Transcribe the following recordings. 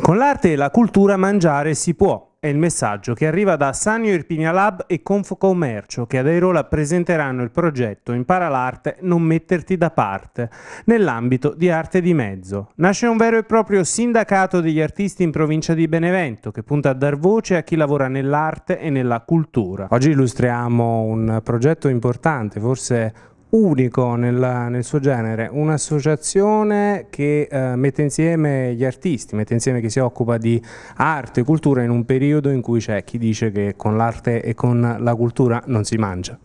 Con l'arte e la cultura mangiare si può, è il messaggio che arriva da Sanio Irpinia Lab e Confcommercio che ad Airola presenteranno il progetto Impara l'arte, non metterti da parte nell'ambito di arte di mezzo. Nasce un vero e proprio sindacato degli artisti in provincia di Benevento che punta a dar voce a chi lavora nell'arte e nella cultura. Oggi illustriamo un progetto importante, forse unico nella, nel suo genere, un'associazione che eh, mette insieme gli artisti, mette insieme chi si occupa di arte e cultura in un periodo in cui c'è chi dice che con l'arte e con la cultura non si mangia.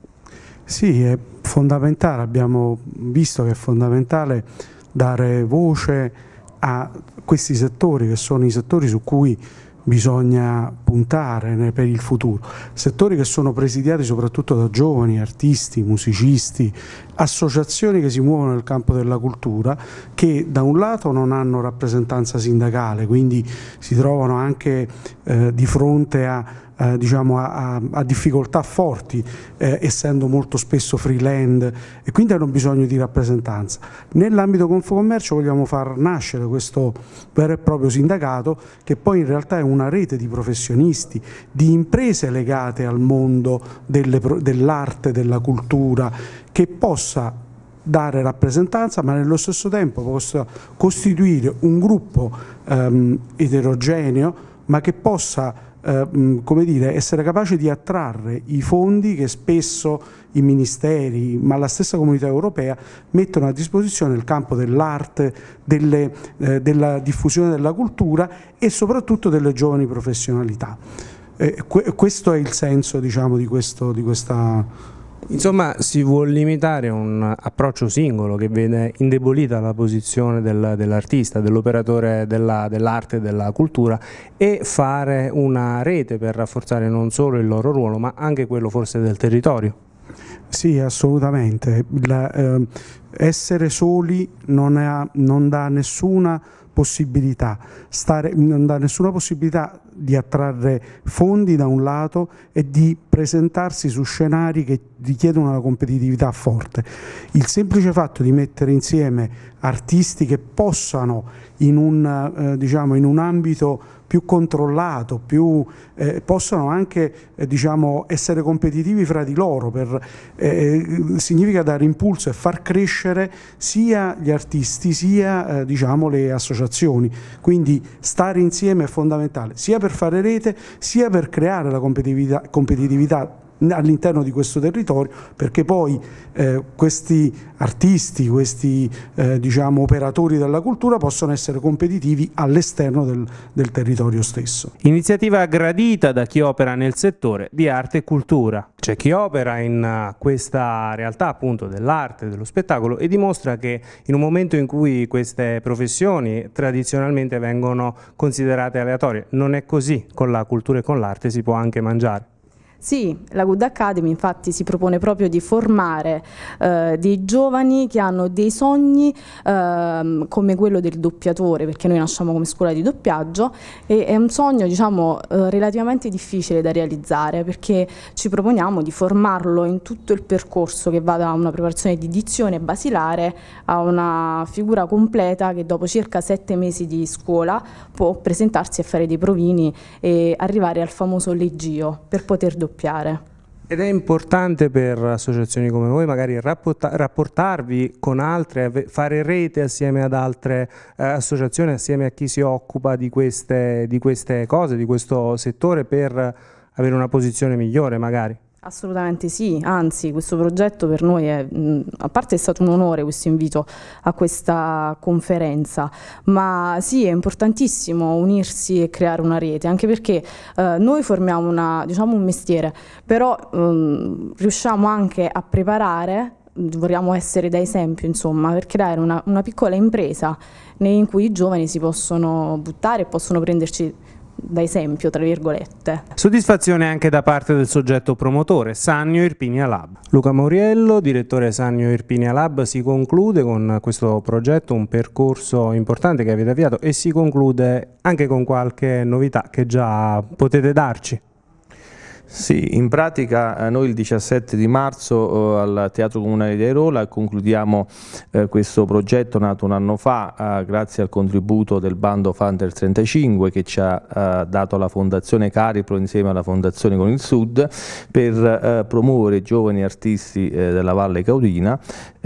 Sì, è fondamentale, abbiamo visto che è fondamentale dare voce a questi settori che sono i settori su cui bisogna puntare per il futuro. Settori che sono presidiati soprattutto da giovani, artisti, musicisti, associazioni che si muovono nel campo della cultura, che da un lato non hanno rappresentanza sindacale, quindi si trovano anche eh, di fronte a eh, diciamo, a, a, difficoltà forti, eh, essendo molto spesso freeland e quindi hanno bisogno di rappresentanza. Nell'ambito Confcommercio vogliamo far nascere questo vero e proprio sindacato che poi in realtà è una rete di professionisti, di imprese legate al mondo dell'arte, dell della cultura, che possa dare rappresentanza ma nello stesso tempo possa costituire un gruppo ehm, eterogeneo ma che possa eh, come dire, essere capace di attrarre i fondi che spesso i ministeri, ma la stessa comunità europea mettono a disposizione nel campo dell'arte, eh, della diffusione della cultura e soprattutto delle giovani professionalità. Eh, questo è il senso diciamo, di, questo, di questa Insomma si vuole limitare un approccio singolo che vede indebolita la posizione del, dell'artista, dell'operatore dell'arte dell e della cultura e fare una rete per rafforzare non solo il loro ruolo ma anche quello forse del territorio. Sì, assolutamente. La, eh, essere soli non, ha, non dà nessuna possibilità, stare, non dà nessuna possibilità di attrarre fondi da un lato e di presentarsi su scenari che richiedono una competitività forte. Il semplice fatto di mettere insieme artisti che possano in un, eh, diciamo, in un ambito più controllato, più, eh, possano anche eh, diciamo, essere competitivi fra di loro, per, eh, eh, significa dare impulso e far crescere sia gli artisti sia eh, diciamo, le associazioni, quindi stare insieme è fondamentale sia per fare rete sia per creare la competitività, competitività all'interno di questo territorio, perché poi eh, questi artisti, questi eh, diciamo, operatori della cultura possono essere competitivi all'esterno del, del territorio stesso. Iniziativa gradita da chi opera nel settore di arte e cultura. C'è chi opera in eh, questa realtà appunto dell'arte, dello spettacolo e dimostra che in un momento in cui queste professioni tradizionalmente vengono considerate aleatorie, non è così, con la cultura e con l'arte si può anche mangiare. Sì, la Good Academy infatti si propone proprio di formare eh, dei giovani che hanno dei sogni eh, come quello del doppiatore, perché noi nasciamo come scuola di doppiaggio e è un sogno diciamo, eh, relativamente difficile da realizzare perché ci proponiamo di formarlo in tutto il percorso che va da una preparazione di dizione basilare a una figura completa che dopo circa sette mesi di scuola può presentarsi a fare dei provini e arrivare al famoso leggio per poter doppiare raddoppiare. Ed è importante per associazioni come voi magari rapportarvi con altre, fare rete assieme ad altre eh, associazioni, assieme a chi si occupa di queste, di queste cose, di questo settore per avere una posizione migliore magari. Assolutamente sì, anzi questo progetto per noi è, a parte è stato un onore questo invito a questa conferenza, ma sì è importantissimo unirsi e creare una rete, anche perché eh, noi formiamo una, diciamo un mestiere, però ehm, riusciamo anche a preparare vorremmo essere da esempio insomma, per creare una, una, piccola impresa in cui i giovani si possono buttare e possono prenderci da esempio, tra virgolette. Soddisfazione anche da parte del soggetto promotore, Sannio Irpinia Lab. Luca Moriello, direttore Sannio Irpinia Lab, si conclude con questo progetto un percorso importante che avete avviato e si conclude anche con qualche novità che già potete darci. Sì, in pratica eh, noi il 17 di marzo eh, al Teatro Comunale di Airola concludiamo eh, questo progetto nato un anno fa eh, grazie al contributo del bando Funder 35 che ci ha eh, dato la Fondazione Caripro insieme alla Fondazione con il Sud per eh, promuovere giovani artisti della Valle Caudina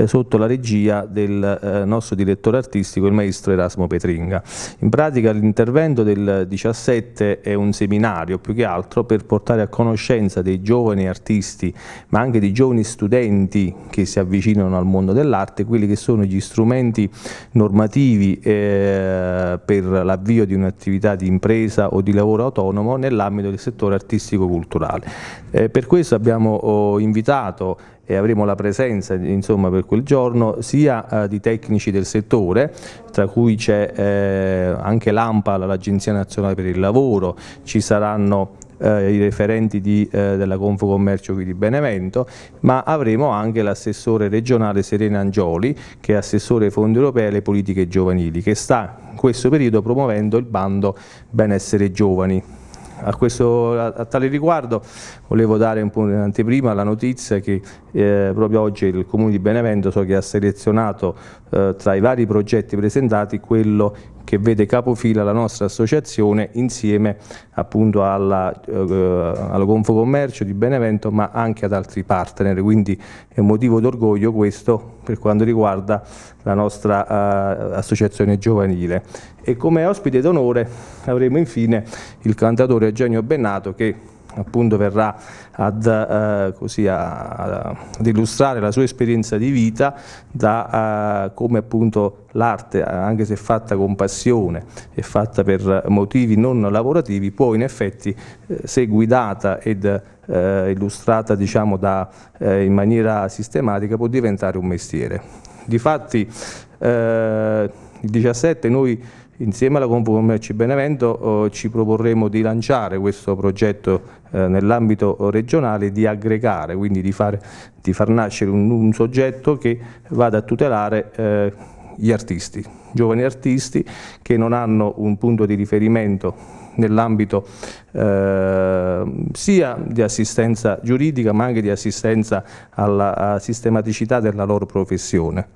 sotto la regia del nostro direttore artistico il maestro Erasmo Petringa. In pratica l'intervento del 17 è un seminario più che altro per portare a conoscenza conoscenza dei giovani artisti, ma anche dei giovani studenti che si avvicinano al mondo dell'arte, quelli che sono gli strumenti normativi eh, per l'avvio di un'attività di impresa o di lavoro autonomo nell'ambito del settore artistico-culturale. Eh, per questo abbiamo oh, invitato e avremo la presenza insomma, per quel giorno sia eh, di tecnici del settore, tra cui c'è eh, anche l'AMPAL, l'Agenzia Nazionale per il Lavoro, ci saranno eh, i referenti di, eh, della Confcommercio qui di Benevento, ma avremo anche l'assessore regionale Serena Angioli, che è assessore ai fondi europei e alle politiche giovanili, che sta in questo periodo promuovendo il bando benessere giovani. A, questo, a, tale riguardo volevo dare un po' in anteprima la notizia che eh, proprio oggi il Comune di Benevento so che ha selezionato eh, tra i vari progetti presentati quello che vede capofila la nostra associazione insieme appunto alla, eh, alla Confocommercio di Benevento ma anche ad altri partner, quindi è motivo d'orgoglio questo per quanto riguarda la nostra eh, associazione giovanile. E come ospite d'onore avremo infine il cantatore Eugenio Bennato che appunto verrà ad, eh, così a, ad illustrare la sua esperienza di vita da eh, come appunto l'arte, anche se fatta con passione e fatta per motivi non lavorativi, può in effetti, eh, se guidata ed eh, illustrata diciamo, da, eh, in maniera sistematica, può diventare un mestiere. Difatti, eh, il 2017 noi insieme alla Confcommerci Benevento eh, ci proporremo di lanciare questo progetto eh, nell'ambito regionale di aggregare, quindi di far, di far nascere un, un, soggetto che vada a tutelare eh, gli artisti, giovani artisti che non hanno un punto di riferimento nell'ambito eh, sia di assistenza giuridica ma anche di assistenza alla sistematicità della loro professione.